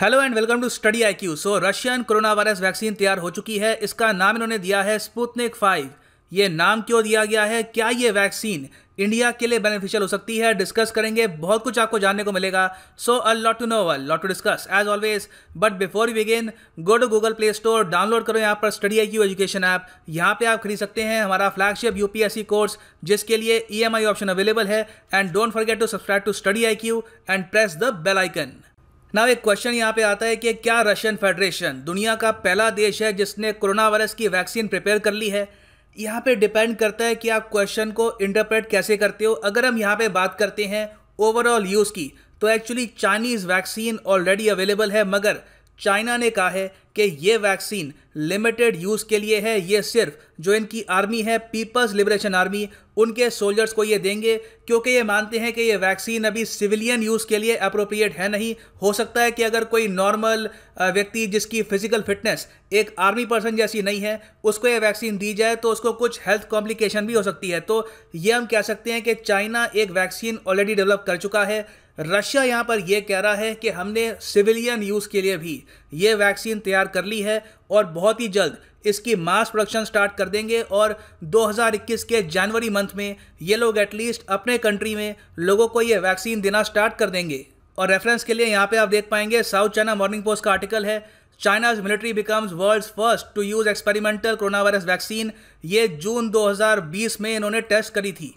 Hello and welcome to study I Q so Russian corona virus vaccine तैयार हो चुकी है इसका नाम इन्होंने दिया है स्पुतनिक फाइव ये नाम क्यों दिया गया है क्या ये वैक्सीन इंडिया के लिए बेनिफिशियल हो सकती है डिस्कस करेंगे बहुत कुछ आपको जानने को मिलेगा so a lot to know a lot to discuss as always but before you again go to Google play store download करो यहाँ पर study I Q education app यहाँ पे आप खरीद सकते हैं हमारा फ्लैगशिप यूपीएससी कोर्स जिसके लिए ई ऑप्शन अवेलेबल है and don't forget to subscribe to study I Q and press the bell icon ना एक क्वेश्चन यहाँ पे आता है कि क्या रशियन फेडरेशन दुनिया का पहला देश है जिसने कोरोना वायरस की वैक्सीन प्रिपेयर कर ली है यहाँ पे डिपेंड करता है कि आप क्वेश्चन को इंटरप्रेट कैसे करते हो अगर हम यहाँ पे बात करते हैं ओवरऑल यूज़ की तो actually Chinese vaccine already available है मगर चाइना ने कहा है कि ये वैक्सीन लिमिटेड यूज़ के लिए है ये सिर्फ जो इनकी आर्मी है पीपल्स लिबरेशन आर्मी उनके सोल्जर्स को ये देंगे क्योंकि ये मानते हैं कि ये वैक्सीन अभी सिविलियन यूज़ के लिए अप्रोप्रिएट है नहीं हो सकता है कि अगर कोई नॉर्मल व्यक्ति जिसकी फिजिकल फिटनेस एक आर्मी पर्सन जैसी नहीं है उसको ये वैक्सीन दी जाए तो उसको कुछ हेल्थ कॉम्प्लिकेशन भी हो सकती है तो ये हम कह सकते हैं कि चाइना एक वैक्सीन ऑलरेडी डेवलप कर चुका है रशिया यहाँ पर यह कह रहा है कि हमने सिविलियन यूज़ के लिए भी ये वैक्सीन तैयार कर ली है और बहुत ही जल्द इसकी मास प्रोडक्शन स्टार्ट कर देंगे और 2021 के जनवरी मंथ में ये लोग एटलीस्ट अपने कंट्री में लोगों को ये वैक्सीन देना स्टार्ट कर देंगे और रेफरेंस के लिए यहाँ पे आप देख पाएंगे साउथ चाइना मॉर्निंग पोस्ट का आर्टिकल है China's military becomes world first to use experimental corona virus vaccine ये जून 2020 में इन्होंने टेस्ट करी थी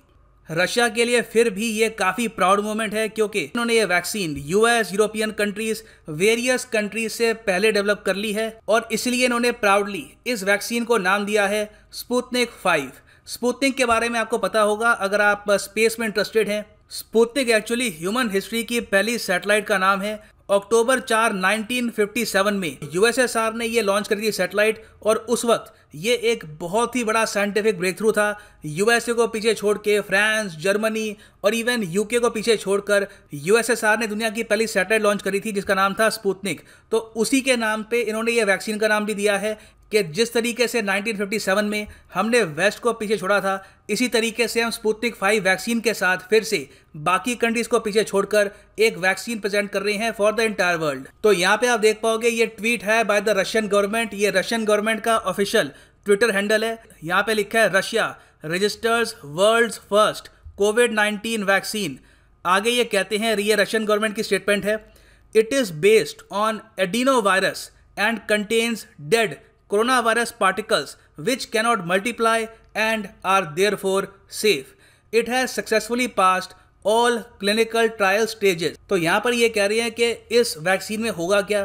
रशिया के लिए फिर भी ये काफ़ी प्राउड मोमेंट है क्योंकि उन्होंने ये vaccine US European countries various countries से पहले डेवलप कर ली है और इसलिए इन्होंने प्राउडली इस वैक्सीन को नाम दिया है स्पुतनिक फाइव स्पुतनिक के बारे में आपको पता होगा अगर आप स्पेस में इंटरेस्टेड हैं स्पुतनिक एक्चुअली ह्यूमन हिस्ट्री की पहली सैटेलाइट का नाम है अक्टूबर 4 1957 में यूएसएसआर ने यह लॉन्च करी थी सैटेलाइट और उस वक्त ये एक बहुत ही बड़ा साइंटिफिक ब्रेक थ्रू था यूएसए को पीछे छोड़ के फ्रांस जर्मनी और इवन यूके को पीछे छोड़कर यूएसएसआर ने दुनिया की पहली सैटेलाइट लॉन्च करी थी जिसका नाम था स्पूतनिक तो उसी के नाम पे इन्होंने ये वैक्सीन का नाम भी दिया है कि जिस तरीके से 1957 में हमने वेस्ट को पीछे छोड़ा था इसी तरीके से हम स्पुतनिक फाइव वैक्सीन के साथ फिर से बाकी कंट्रीज को पीछे छोड़कर एक वैक्सीन प्रेजेंट कर रहे हैं फॉर द इंटायर वर्ल्ड तो यहाँ पे आप देख पाओगे ये ट्वीट है बाय द रशियन गवर्नमेंट ये रशियन गवर्नमेंट का ऑफिशियल ट्विटर हैंडल है यहाँ पे लिखा है Russia registers world first COVID nineteen vaccine आगे ये कहते हैं ये रशियन गवर्नमेंट की स्टेटमेंट है it is based on adeno virus and contains dead corona virus particles which cannot multiply and are there therefore safe it has successfully passed all clinical trial stages तो यहाँ पर ये कह रही है कि इस वैक्सीन में होगा क्या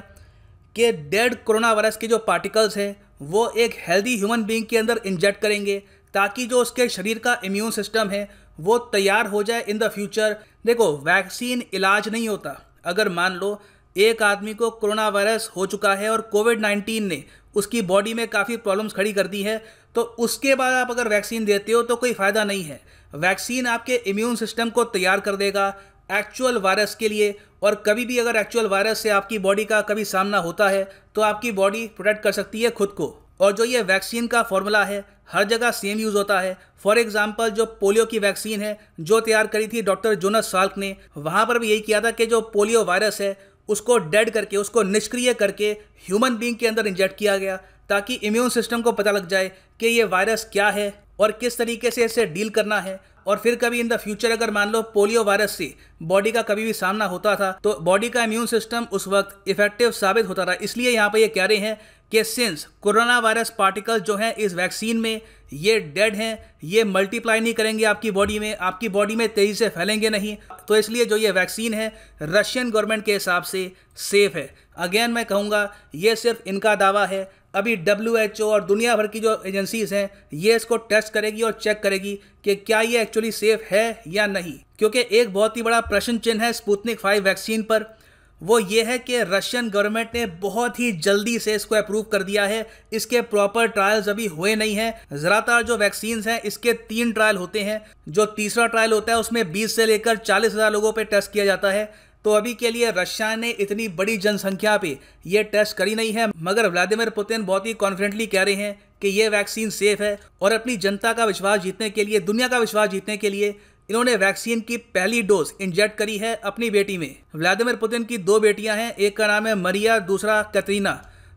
कि डेड कोरोना वायरस के जो पार्टिकल्स हैं वो एक हेल्दी ह्यूमन बींग के अंदर इंजेक्ट करेंगे ताकि जो उसके शरीर का इम्यून सिस्टम है वो तैयार हो जाए इन द फ्यूचर देखो वैक्सीन इलाज नहीं होता अगर मान लो एक आदमी को कोरोना वायरस हो चुका है और कोविड नाइन्टीन ने उसकी बॉडी में काफ़ी प्रॉब्लम्स खड़ी कर दी है तो उसके बाद आप अगर वैक्सीन देते हो तो कोई फ़ायदा नहीं है वैक्सीन आपके इम्यून सिस्टम को तैयार कर देगा एक्चुअल वायरस के लिए और कभी भी अगर एक्चुअल वायरस से आपकी बॉडी का कभी सामना होता है तो आपकी बॉडी प्रोटेक्ट कर सकती है खुद को और जो ये वैक्सीन का फॉर्मूला है हर जगह सेम यूज़ होता है फॉर एग्जाम्पल जो पोलियो की वैक्सीन है जो तैयार करी थी डॉक्टर जोनस साल्क ने वहाँ पर भी यही किया था कि जो पोलियो वायरस है उसको डेड करके उसको निष्क्रिय करके ह्यूमन बींग के अंदर इंजेक्ट किया गया ताकि इम्यून सिस्टम को पता लग जाए कि ये वायरस क्या है और किस तरीके से इसे डील करना है और फिर कभी इन द फ्यूचर अगर मान लो पोलियो वायरस से बॉडी का कभी भी सामना होता था तो बॉडी का इम्यून सिस्टम उस वक्त इफेक्टिव साबित होता था इसलिए यहाँ पर ये कह रहे हैं कि सिंस कोरोना वायरस पार्टिकल जो हैं इस वैक्सीन में ये डेड हैं ये मल्टीप्लाई नहीं करेंगे आपकी बॉडी में आपकी बॉडी में तेज़ी से फैलेंगे नहीं तो इसलिए जो ये वैक्सीन है रशियन गवर्नमेंट के हिसाब से सेफ़ है अगेन मैं कहूँगा ये सिर्फ इनका दावा है अभी डब्ल्यू और दुनिया भर की जो एजेंसीज़ हैं ये इसको टेस्ट करेगी और चेक करेगी कि क्या ये एक्चुअली सेफ़ है या नहीं क्योंकि एक बहुत ही बड़ा प्रश्न चिन्ह है स्पुतनिक फाइव वैक्सीन पर वो ये है कि रशियन गवर्नमेंट ने बहुत ही जल्दी से इसको अप्रूव कर दिया है इसके प्रॉपर ट्रायल्स अभी हुए नहीं हैं ज़्यादातर जो वैक्सीन हैं इसके तीन ट्रायल होते हैं जो तीसरा ट्रायल होता है उसमें 20 से लेकर चालीस हज़ार लोगों पे टेस्ट किया जाता है तो अभी के लिए रशिया ने इतनी बड़ी जनसंख्या पे ये टेस्ट करी नहीं है मगर व्लादिमिर पुतिन बहुत ही कॉन्फिडेंटली कह रहे हैं कि ये वैक्सीन सेफ है और अपनी जनता का विश्वास जीतने के लिए दुनिया का विश्वास जीतने के लिए इन्होंने वैक्सीन की पहली डोज इंजेक्ट करी है अपनी बेटी में व्लादिमिर पुतिन की दो बेटियां हैं एक का नाम है मरिया दूसरा कतरीना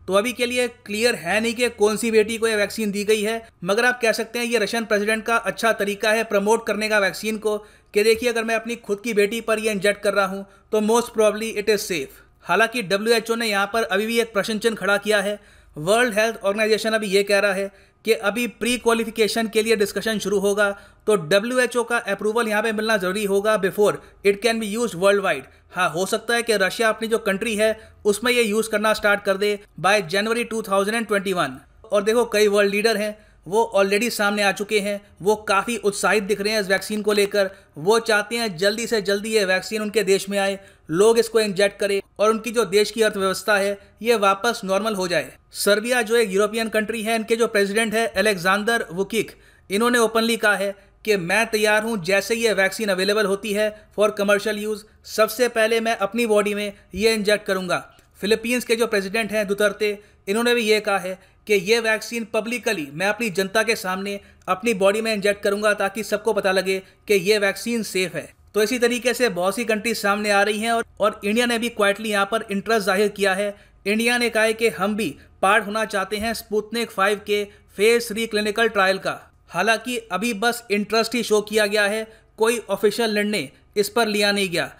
तो अभी के लिए क्लियर है नहीं कि कौन सी बेटी को यह वैक्सीन दी गई है मगर आप कह सकते हैं ये रशियन प्रेसिडेंट का अच्छा तरीका है प्रमोट करने का वैक्सीन को कि देखिए अगर मैं अपनी खुद की बेटी पर यह इंजेक्ट कर रहा हूँ तो most probably it is safe हालांकि डब्ल्यू ने यहाँ पर अभी भी एक प्रश्न चिन्ह खड़ा किया है वर्ल्ड हेल्थ ऑर्गेनाइजेशन अभी ये कह रहा है कि अभी प्री क्वालिफिकेशन के लिए डिस्कशन शुरू होगा तो डब्ल्यू का अप्रूवल यहाँ पे मिलना जरूरी होगा before it can be use worldwide हाँ हो सकता है कि रशिया अपनी जो कंट्री है उसमें ये यूज़ करना स्टार्ट कर दे बाय जनवरी 2021 और देखो कई वर्ल्ड लीडर हैं वो ऑलरेडी सामने आ चुके हैं वो काफ़ी उत्साहित दिख रहे हैं इस वैक्सीन को लेकर वो चाहते हैं जल्दी से जल्दी ये वैक्सीन उनके देश में आए लोग इसको इंजेक्ट करें और उनकी जो देश की अर्थव्यवस्था है ये वापस नॉर्मल हो जाए सर्बिया जो एक यूरोपियन कंट्री है इनके जो प्रेसिडेंट है अलेक्जांडर वुकिक इन्होंने ओपनली कहा है कि मैं तैयार हूं जैसे ये वैक्सीन अवेलेबल होती है फॉर कमर्शियल यूज़ सबसे पहले मैं अपनी बॉडी में ये इंजेक्ट करूंगा फिलीपींस के जो प्रेसिडेंट हैं दुतरते इन्होंने भी ये कहा है कि ये वैक्सीन पब्लिकली मैं अपनी जनता के सामने अपनी बॉडी में इंजेक्ट करूंगा ताकि सबको पता लगे कि ये वैक्सीन सेफ है तो इसी तरीके से बहुत सी कंट्रीज सामने आ रही हैं और, और इंडिया ने भी क्वाइटली यहाँ पर इंटरेस्ट जाहिर किया है इंडिया ने कहा है कि हम भी पार्ट होना चाहते हैं स्पुतनिक फाइव के फेज थ्री क्लिनिकल ट्रायल का हालांकि अभी बस इंटरेस्ट ही शो किया गया है कोई ऑफिशियल निर्णय इस पर लिया नहीं गया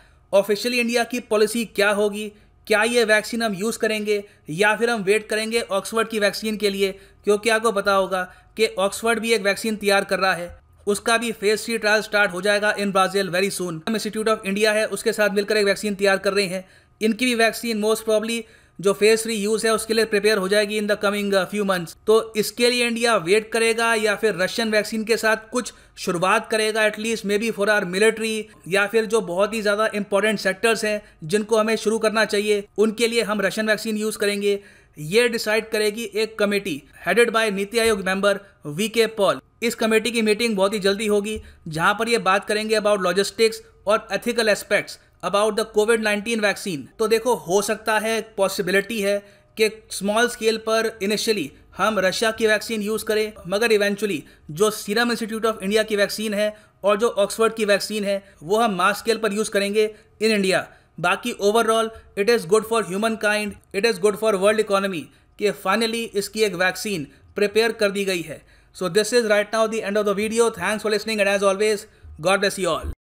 ऑफिशियली इंडिया की पॉलिसी क्या होगी क्या ये वैक्सीन हम यूज़ करेंगे या फिर हम वेट करेंगे ऑक्सफर्ड की वैक्सीन के लिए क्योंकि आपको पता होगा कि ऑक्सफर्ड भी एक वैक्सीन तैयार कर रहा है उसका भी फेज थ्री ट्रायल स्टार्ट हो जाएगा in Brazil very soon institute of India है उसके साथ मिलकर एक वैक्सीन तैयार कर रहे हैं इनकी भी वैक्सीन मोस्ट प्रॉब्ली जो फेज थ्री यूज है उसके लिए प्रिपेयर हो जाएगी in the coming few months तो इसके लिए इंडिया वेट करेगा या फिर रशियन वैक्सीन के साथ कुछ शुरुआत करेगा at least maybe for our military या फिर जो बहुत ही ज़्यादा इंपॉर्टेंट सेक्टर्स हैं जिनको हमें शुरू करना चाहिए उनके लिए हम रशियन वैक्सीन यूज़ करेंगे ये डिसाइड करेगी एक committee headed by NITI Aayog member V K Paul इस कमेटी की मीटिंग बहुत ही जल्दी होगी जहां पर ये बात करेंगे अबाउट लॉजिस्टिक्स और ethical aspects about the covid 19 vaccine तो देखो हो सकता है पॉसिबिलिटी है कि स्मॉल स्केल पर इनिशियली हम रशिया की वैक्सीन यूज़ करें मगर इवेंचुअली जो सीरम इंस्टीट्यूट ऑफ इंडिया की वैक्सीन है और जो ऑक्सफर्ड की वैक्सीन है वो हम मास स्केल पर यूज़ करेंगे इन इंडिया बाकी overall it is good for humankind it is good for world economy कि फाइनली इसकी एक वैक्सीन प्रिपेयर कर दी गई है So this is right now the end of the video. Thanks for listening and as always, God bless you all.